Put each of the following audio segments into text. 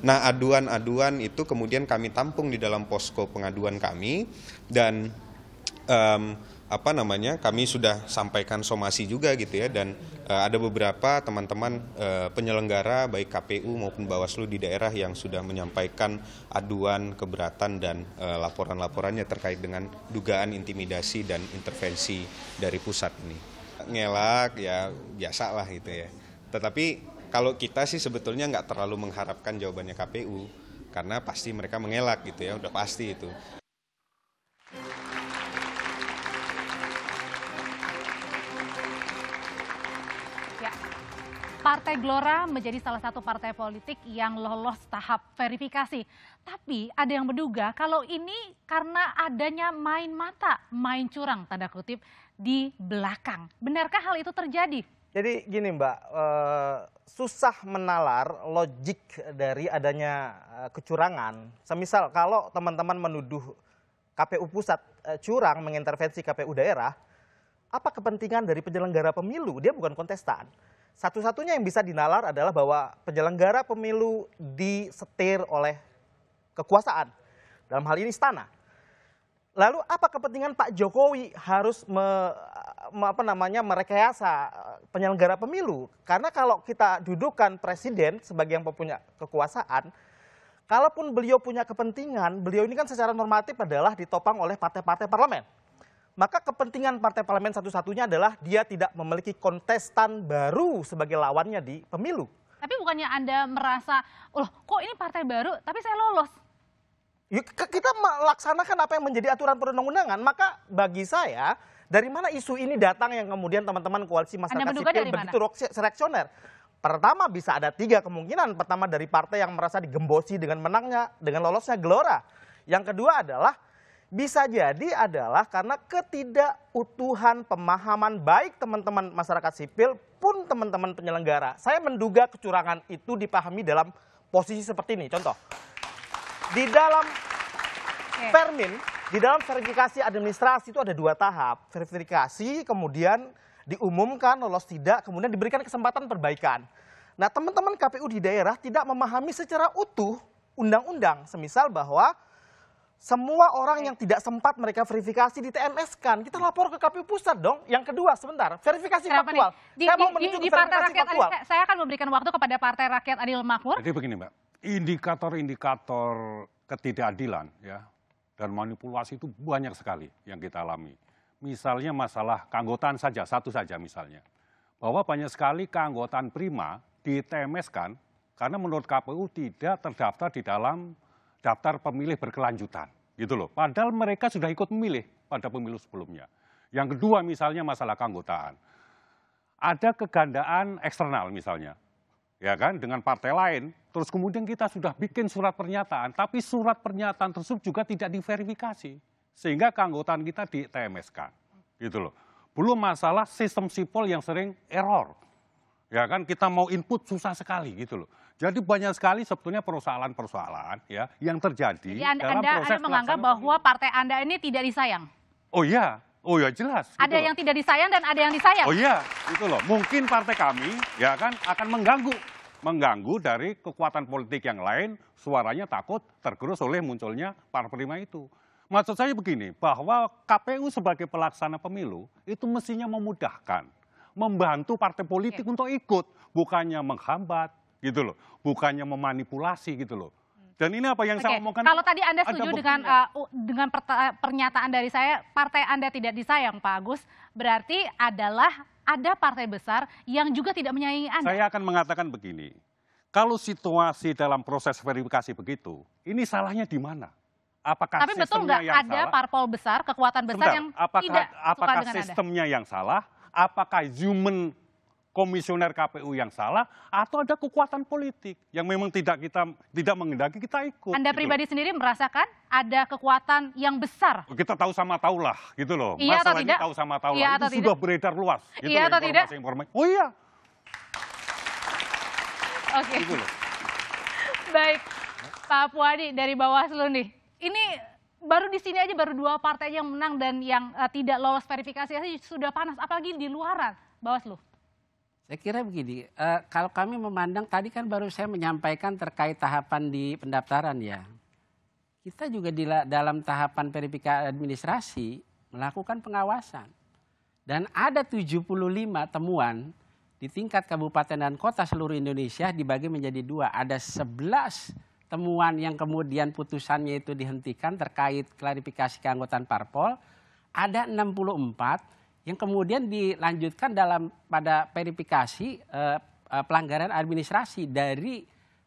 Nah, aduan-aduan itu kemudian kami tampung di dalam posko pengaduan kami dan um, apa namanya kami sudah sampaikan somasi juga gitu ya dan uh, ada beberapa teman-teman uh, penyelenggara baik KPU maupun Bawaslu di daerah yang sudah menyampaikan aduan keberatan dan uh, laporan-laporannya terkait dengan dugaan intimidasi dan intervensi dari pusat ini ngelak ya biasa lah gitu ya tetapi kalau kita sih sebetulnya nggak terlalu mengharapkan jawabannya KPU karena pasti mereka mengelak gitu ya udah pasti itu. Ya. Partai Gelora menjadi salah satu partai politik yang lolos tahap verifikasi. Tapi ada yang menduga kalau ini karena adanya main mata, main curang tanda kutip di belakang. Benarkah hal itu terjadi? Jadi gini Mbak, eh, susah menalar logik dari adanya eh, kecurangan. Semisal kalau teman-teman menuduh KPU pusat eh, curang mengintervensi KPU daerah, apa kepentingan dari penyelenggara pemilu? Dia bukan kontestan. Satu-satunya yang bisa dinalar adalah bahwa penyelenggara pemilu disetir oleh kekuasaan. Dalam hal ini istana. Lalu apa kepentingan Pak Jokowi harus me, apa namanya merekayasa eh, penyelenggara pemilu? Karena kalau kita dudukan presiden sebagai yang punya kekuasaan, kalaupun beliau punya kepentingan, beliau ini kan secara normatif adalah ditopang oleh partai-partai parlemen. Maka kepentingan partai parlemen satu-satunya adalah dia tidak memiliki kontestan baru sebagai lawannya di pemilu. Tapi bukannya Anda merasa, loh kok ini partai baru tapi saya lolos? kita melaksanakan apa yang menjadi aturan perundang-undangan, maka bagi saya dari mana isu ini datang yang kemudian teman-teman koalisi masyarakat sipil begitu reaksioner? Pertama bisa ada tiga kemungkinan. Pertama dari partai yang merasa digembosi dengan menangnya, dengan lolosnya Gelora. Yang kedua adalah bisa jadi adalah karena ketidakutuhan pemahaman baik teman-teman masyarakat sipil pun teman-teman penyelenggara. Saya menduga kecurangan itu dipahami dalam posisi seperti ini. Contoh, di dalam okay. Permin, di dalam verifikasi administrasi itu ada dua tahap. Verifikasi, kemudian diumumkan lolos tidak, kemudian diberikan kesempatan perbaikan. Nah, teman-teman KPU di daerah tidak memahami secara utuh undang-undang, semisal bahwa semua orang yang tidak sempat mereka verifikasi di TMS kan kita lapor ke KPU pusat dong yang kedua sebentar verifikasi Kenapa faktual Di, saya di, mau menuju di, ke verifikasi rakyat faktual adil, saya akan memberikan waktu kepada partai rakyat adil makmur jadi begini mbak indikator-indikator ketidakadilan ya dan manipulasi itu banyak sekali yang kita alami. Misalnya masalah keanggotaan saja, satu saja misalnya. Bahwa banyak sekali keanggotaan prima ditemeskan karena menurut KPU tidak terdaftar di dalam daftar pemilih berkelanjutan. Gitu loh. Padahal mereka sudah ikut memilih pada pemilu sebelumnya. Yang kedua misalnya masalah keanggotaan. Ada kegandaan eksternal misalnya ya kan, dengan partai lain. Terus kemudian kita sudah bikin surat pernyataan, tapi surat pernyataan tersebut juga tidak diverifikasi. Sehingga keanggotaan kita di TMSK. Gitu loh. Belum masalah sistem sipol yang sering error. Ya kan kita mau input susah sekali gitu loh. Jadi banyak sekali sebetulnya persoalan-persoalan ya yang terjadi Jadi anda, dalam proses anda menganggap bahwa partai Anda ini tidak disayang. Oh iya, Oh ya jelas. Gitu ada gitu yang tidak disayang dan ada yang disayang. Oh iya, itu loh. Mungkin partai kami ya kan akan mengganggu mengganggu dari kekuatan politik yang lain, suaranya takut tergerus oleh munculnya prima itu. Maksud saya begini, bahwa KPU sebagai pelaksana pemilu itu mestinya memudahkan, membantu partai politik Oke. Iya. untuk ikut, bukannya menghambat gitu loh, bukannya memanipulasi gitu loh. Dan ini apa yang saya saya omongkan. Kalau tadi Anda setuju dengan uh, dengan eh, pernyataan dari saya, partai Anda tidak disayang Pak Agus, berarti adalah ada partai besar yang juga tidak menyayangi Anda. Saya akan mengatakan begini. Kalau situasi dalam proses verifikasi begitu, ini salahnya di mana? Apakah Tapi betul nggak ada salah? parpol besar, kekuatan besar Sebentar, yang apakah, tidak apakah suka dengan sistemnya Anda? yang salah? Apakah human komisioner KPU yang salah atau ada kekuatan politik yang memang tidak kita tidak mengendaki kita ikut. Anda gitu pribadi sendiri merasakan ada kekuatan yang besar? Kita tahu sama tahulah gitu loh. Iya atau tidak? tahu sama taulah iya itu sudah tidak? beredar luas. Gitu iya loh, atau tidak? Informasi. Oh iya. Oke. Okay. Gitu Baik. Pak Puadi dari Bawaslu nih. Ini baru di sini aja baru dua partai yang menang dan yang uh, tidak lolos verifikasi sudah panas apalagi di luaran Bawaslu. Saya kira begini, uh, kalau kami memandang tadi kan baru saya menyampaikan terkait tahapan di pendaftaran ya. Kita juga di dalam tahapan verifikasi administrasi melakukan pengawasan. Dan ada 75 temuan di tingkat kabupaten dan kota seluruh Indonesia dibagi menjadi dua. Ada 11 temuan yang kemudian putusannya itu dihentikan terkait klarifikasi keanggotaan parpol. Ada 64 yang kemudian dilanjutkan dalam pada verifikasi eh, eh pelanggaran administrasi dari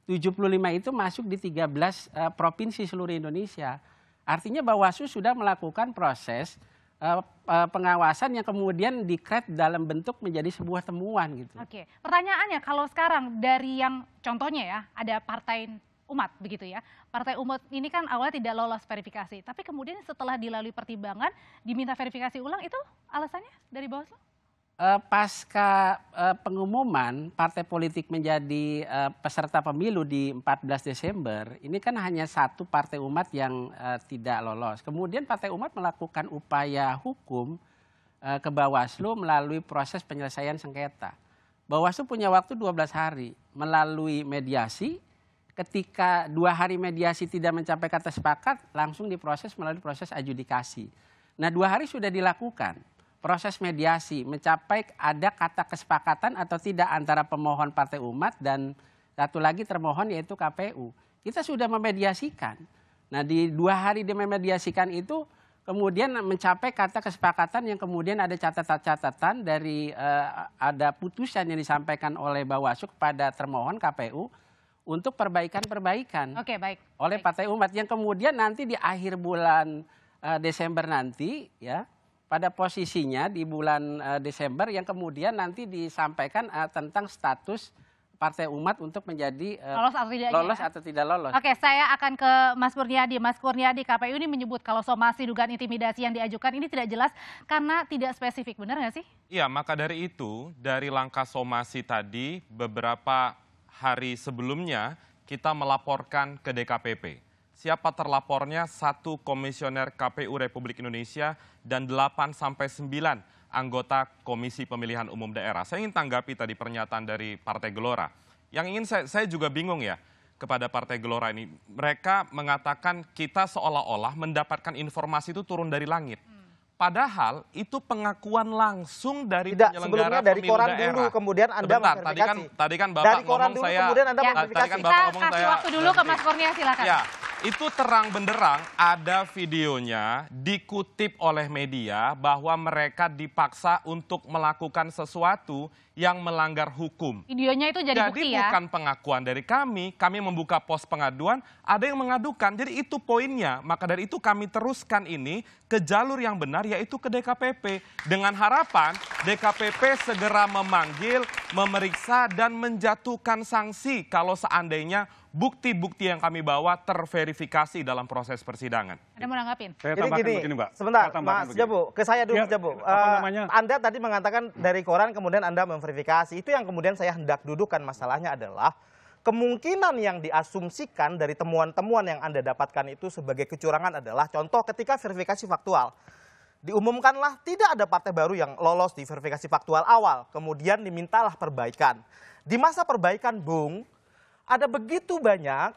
75 itu masuk di 13 eh, provinsi seluruh Indonesia. Artinya Bawaslu sudah melakukan proses eh, eh, pengawasan yang kemudian dikret dalam bentuk menjadi sebuah temuan gitu. Oke, pertanyaannya kalau sekarang dari yang contohnya ya ada partai Umat begitu ya. Partai Umat ini kan awalnya tidak lolos verifikasi, tapi kemudian setelah dilalui pertimbangan diminta verifikasi ulang itu alasannya dari Bawaslu? Uh, pasca uh, pengumuman partai politik menjadi uh, peserta pemilu di 14 Desember, ini kan hanya satu partai umat yang uh, tidak lolos. Kemudian partai umat melakukan upaya hukum uh, ke Bawaslu melalui proses penyelesaian sengketa. Bawaslu punya waktu 12 hari melalui mediasi ketika dua hari mediasi tidak mencapai kata sepakat, langsung diproses melalui proses adjudikasi. Nah dua hari sudah dilakukan proses mediasi mencapai ada kata kesepakatan atau tidak antara pemohon partai umat dan satu lagi termohon yaitu KPU. Kita sudah memediasikan. Nah di dua hari memediasikan itu kemudian mencapai kata kesepakatan yang kemudian ada catatan-catatan dari eh, ada putusan yang disampaikan oleh Bawaslu kepada termohon KPU untuk perbaikan-perbaikan Oke, baik. oleh baik. Partai Umat yang kemudian nanti di akhir bulan uh, Desember nanti ya pada posisinya di bulan uh, Desember yang kemudian nanti disampaikan uh, tentang status Partai Umat untuk menjadi uh, lolos atau tidak lolos ya? atau tidak lolos. Oke, saya akan ke Mas Kurniadi. Mas Kurniadi, KPU ini menyebut kalau somasi dugaan intimidasi yang diajukan ini tidak jelas karena tidak spesifik, benar nggak sih? Iya, maka dari itu dari langkah somasi tadi beberapa hari sebelumnya kita melaporkan ke DKPP. Siapa terlapornya? Satu komisioner KPU Republik Indonesia dan 8 sampai 9 anggota Komisi Pemilihan Umum Daerah. Saya ingin tanggapi tadi pernyataan dari Partai Gelora. Yang ingin saya, saya juga bingung ya kepada Partai Gelora ini. Mereka mengatakan kita seolah-olah mendapatkan informasi itu turun dari langit. Hmm Padahal itu pengakuan langsung dari Tidak, penyelenggara sebelumnya dari pemilu koran daerah. dulu kemudian Anda Sebentar, tadi kan tadi kan Bapak dari koran ngomong dulu, saya kemudian Anda ya, tadi kan Bapak Kita ngomong kasih saya, waktu dulu ke Mas Kurnia silakan. Ya, itu terang benderang ada videonya dikutip oleh media bahwa mereka dipaksa untuk melakukan sesuatu yang melanggar hukum. Videonya itu jadi, jadi bukti bukan ya? Jadi bukan pengakuan dari kami, kami membuka pos pengaduan, ada yang mengadukan. Jadi itu poinnya, maka dari itu kami teruskan ini ke jalur yang benar yaitu ke DKPP. Dengan harapan DKPP segera memanggil memeriksa dan menjatuhkan sanksi kalau seandainya bukti-bukti yang kami bawa terverifikasi dalam proses persidangan. Anda mau nanggapin? Saya Jadi gini, begini, Mbak. sebentar, Mas Jabu, ke saya dulu, ya, Jabu. Uh, anda tadi mengatakan dari koran kemudian Anda memverifikasi. Itu yang kemudian saya hendak dudukan masalahnya adalah kemungkinan yang diasumsikan dari temuan-temuan yang Anda dapatkan itu sebagai kecurangan adalah contoh ketika verifikasi faktual diumumkanlah tidak ada partai baru yang lolos di verifikasi faktual awal. Kemudian dimintalah perbaikan. Di masa perbaikan, Bung, ada begitu banyak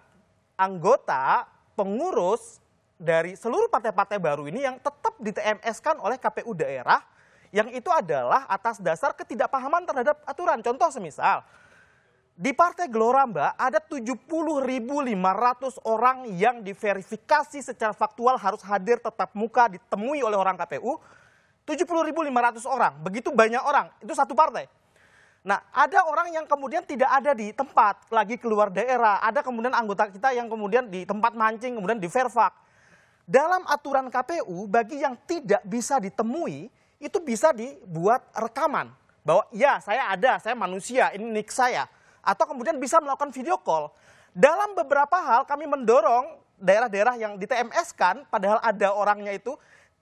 anggota pengurus dari seluruh partai-partai baru ini yang tetap di kan oleh KPU daerah yang itu adalah atas dasar ketidakpahaman terhadap aturan. Contoh semisal, di Partai Gelora Mbak ada 70.500 orang yang diverifikasi secara faktual harus hadir tetap muka ditemui oleh orang KPU. 70.500 orang, begitu banyak orang, itu satu partai. Nah ada orang yang kemudian tidak ada di tempat, lagi keluar daerah, ada kemudian anggota kita yang kemudian di tempat mancing, kemudian di verfak. Dalam aturan KPU bagi yang tidak bisa ditemui itu bisa dibuat rekaman. Bahwa ya saya ada, saya manusia, ini nik saya atau kemudian bisa melakukan video call. Dalam beberapa hal kami mendorong daerah-daerah yang di TMS kan padahal ada orangnya itu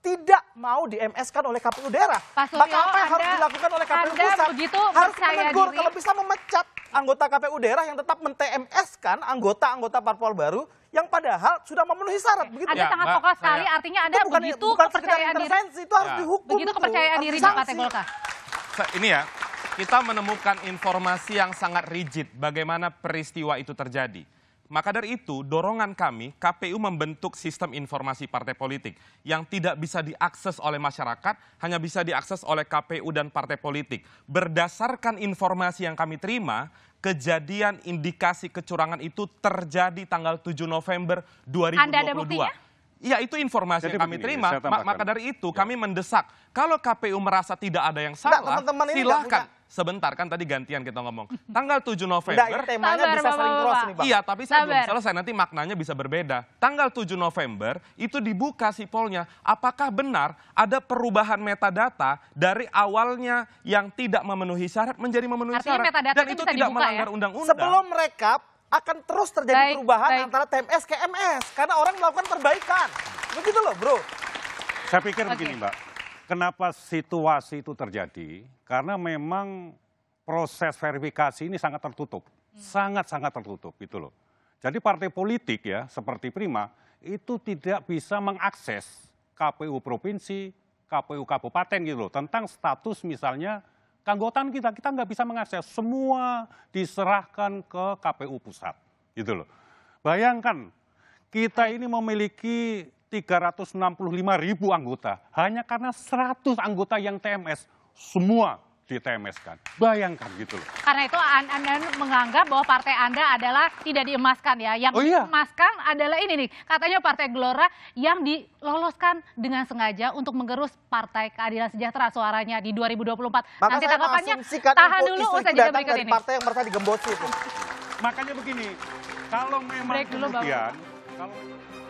tidak mau di MS kan oleh KPU daerah. Pak Suryo, Maka apa yang harus dilakukan oleh KPU anda pusat? Begitu harus menegur kalau bisa memecat anggota KPU daerah yang tetap men-TMS kan anggota-anggota parpol baru yang padahal sudah memenuhi syarat begitu. Anda ya, sangat pokok sekali saya. artinya Anda itu bukan, begitu bukan kepercayaan diri. itu harus ya. dihukum. Begitu kepercayaan diri di Golkar. Ini ya, kita menemukan informasi yang sangat rigid bagaimana peristiwa itu terjadi. Maka dari itu, dorongan kami, KPU membentuk sistem informasi partai politik yang tidak bisa diakses oleh masyarakat, hanya bisa diakses oleh KPU dan partai politik. Berdasarkan informasi yang kami terima, kejadian indikasi kecurangan itu terjadi tanggal 7 November 2022. Anda ada Ya itu informasi Jadi yang kami begini, terima. Maka dari itu ya. kami mendesak kalau KPU merasa tidak ada yang salah, teman -teman silakan. Ini sebentar kan tadi gantian kita ngomong. Tanggal 7 November. Nggak, temanya sabar, bisa sering cross nih, Pak. Iya, tapi saya sabar. belum selesai nanti maknanya bisa berbeda. Tanggal 7 November itu dibuka sipolnya. Apakah benar ada perubahan metadata dari awalnya yang tidak memenuhi syarat menjadi memenuhi Artinya syarat dan itu, bisa tidak melanggar ya? undang-undang. Ya? Sebelum merekap akan terus terjadi baik, perubahan baik. antara TMS ke MS karena orang melakukan perbaikan. Begitu loh, Bro. Saya pikir okay. begini, Mbak Kenapa situasi itu terjadi? Karena memang proses verifikasi ini sangat tertutup, hmm. sangat-sangat hmm. tertutup gitu loh. Jadi partai politik ya seperti Prima itu tidak bisa mengakses KPU provinsi, KPU kabupaten gitu loh tentang status misalnya keanggotaan kita kita nggak bisa mengakses semua diserahkan ke KPU pusat gitu loh. Bayangkan kita ini memiliki 365 ribu anggota hanya karena 100 anggota yang TMS. Semua di TMS kan. Bayangkan gitu loh. Karena itu Anda menganggap bahwa partai Anda adalah tidak diemaskan ya. Yang oh, iya. diemaskan adalah ini nih. Katanya Partai Gelora yang diloloskan dengan sengaja untuk menggerus Partai Keadilan Sejahtera suaranya di 2024. Maka Nanti tanggapannya tahan dulu usai jeda berikut ini. Partai yang merasa digembosi itu. Makanya begini, kalau memang Break dulu, kemudian...